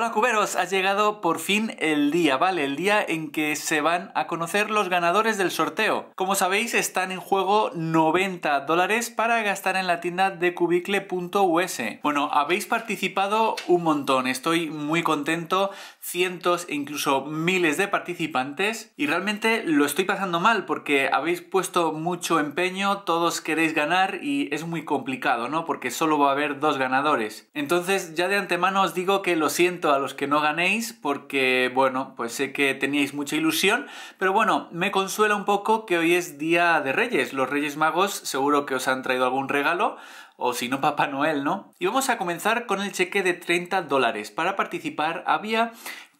Hola cuberos, ha llegado por fin el día, ¿vale? El día en que se van a conocer los ganadores del sorteo. Como sabéis, están en juego 90 dólares para gastar en la tienda de cubicle.us. Bueno, habéis participado un montón, estoy muy contento, cientos e incluso miles de participantes y realmente lo estoy pasando mal porque habéis puesto mucho empeño, todos queréis ganar y es muy complicado, ¿no? Porque solo va a haber dos ganadores. Entonces ya de antemano os digo que lo siento a los que no ganéis porque, bueno, pues sé que teníais mucha ilusión, pero bueno, me consuela un poco que hoy es Día de Reyes. Los Reyes Magos seguro que os han traído algún regalo, o si no, Papá Noel, ¿no? Y vamos a comenzar con el cheque de 30 dólares. Para participar había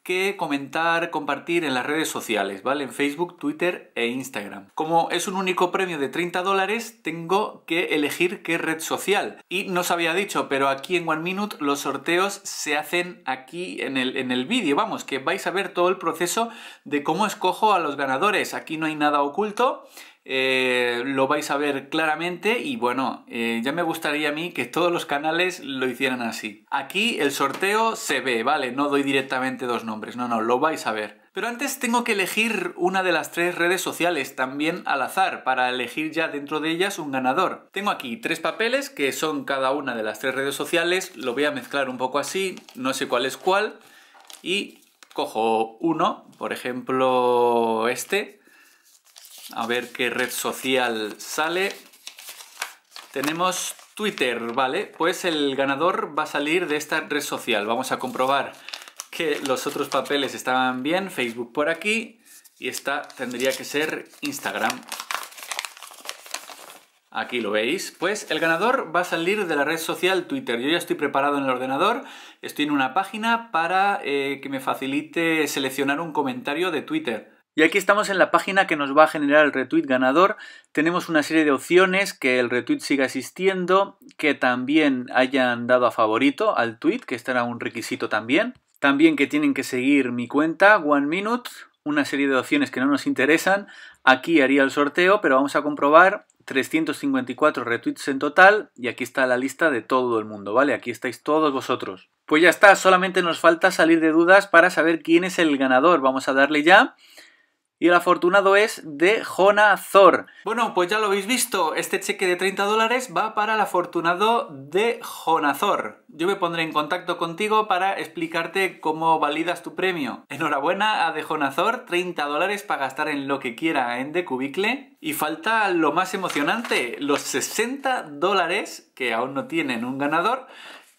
que comentar, compartir en las redes sociales, ¿vale? En Facebook, Twitter e Instagram. Como es un único premio de 30 dólares, tengo que elegir qué red social. Y no os había dicho, pero aquí en One Minute los sorteos se hacen aquí en el, en el vídeo, vamos, que vais a ver todo el proceso de cómo escojo a los ganadores. Aquí no hay nada oculto eh, lo vais a ver claramente y bueno, eh, ya me gustaría a mí que todos los canales lo hicieran así. Aquí el sorteo se ve, ¿vale? No doy directamente dos nombres, no, no, lo vais a ver. Pero antes tengo que elegir una de las tres redes sociales, también al azar, para elegir ya dentro de ellas un ganador. Tengo aquí tres papeles que son cada una de las tres redes sociales, lo voy a mezclar un poco así, no sé cuál es cuál, y cojo uno, por ejemplo este, a ver qué red social sale. Tenemos Twitter, ¿vale? Pues el ganador va a salir de esta red social. Vamos a comprobar que los otros papeles estaban bien. Facebook por aquí. Y esta tendría que ser Instagram. Aquí lo veis. Pues el ganador va a salir de la red social Twitter. Yo ya estoy preparado en el ordenador. Estoy en una página para eh, que me facilite seleccionar un comentario de Twitter. Y aquí estamos en la página que nos va a generar el retweet ganador. Tenemos una serie de opciones, que el retweet siga existiendo, que también hayan dado a favorito al tweet, que estará un requisito también. También que tienen que seguir mi cuenta, One Minute, una serie de opciones que no nos interesan. Aquí haría el sorteo, pero vamos a comprobar 354 retweets en total y aquí está la lista de todo el mundo, ¿vale? Aquí estáis todos vosotros. Pues ya está, solamente nos falta salir de dudas para saber quién es el ganador. Vamos a darle ya y el afortunado es de Jonazor. Bueno, pues ya lo habéis visto, este cheque de 30 dólares va para el afortunado de Jonazor. Yo me pondré en contacto contigo para explicarte cómo validas tu premio. Enhorabuena a de JonaZor, 30 dólares para gastar en lo que quiera en Decubicle. Y falta lo más emocionante, los 60 dólares, que aún no tienen un ganador,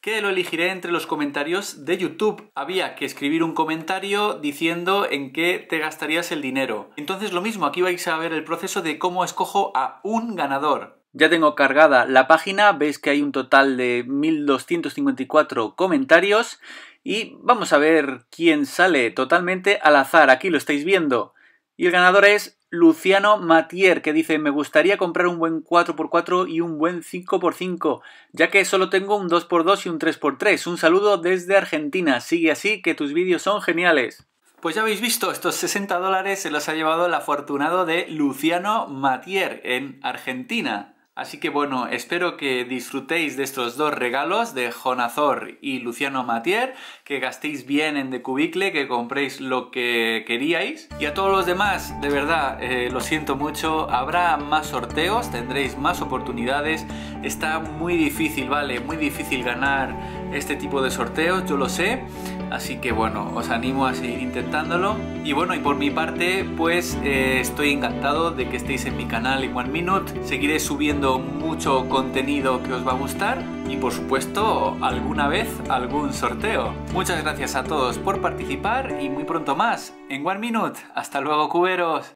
que lo elegiré entre los comentarios de YouTube. Había que escribir un comentario diciendo en qué te gastarías el dinero. Entonces lo mismo, aquí vais a ver el proceso de cómo escojo a un ganador. Ya tengo cargada la página, veis que hay un total de 1254 comentarios y vamos a ver quién sale totalmente al azar, aquí lo estáis viendo. Y el ganador es Luciano Matier, que dice, me gustaría comprar un buen 4x4 y un buen 5x5, ya que solo tengo un 2x2 y un 3x3. Un saludo desde Argentina. Sigue así, que tus vídeos son geniales. Pues ya habéis visto, estos 60 dólares se los ha llevado el afortunado de Luciano Matier en Argentina. Así que bueno, espero que disfrutéis de estos dos regalos de Jonazor y Luciano Matier, que gastéis bien en Cubicle, que compréis lo que queríais. Y a todos los demás, de verdad, eh, lo siento mucho, habrá más sorteos, tendréis más oportunidades. Está muy difícil, ¿vale? Muy difícil ganar este tipo de sorteos, yo lo sé. Así que bueno, os animo a seguir intentándolo. Y bueno, y por mi parte, pues eh, estoy encantado de que estéis en mi canal en One Minute. Seguiré subiendo mucho contenido que os va a gustar y por supuesto alguna vez algún sorteo. Muchas gracias a todos por participar y muy pronto más en One Minute. Hasta luego, cuberos.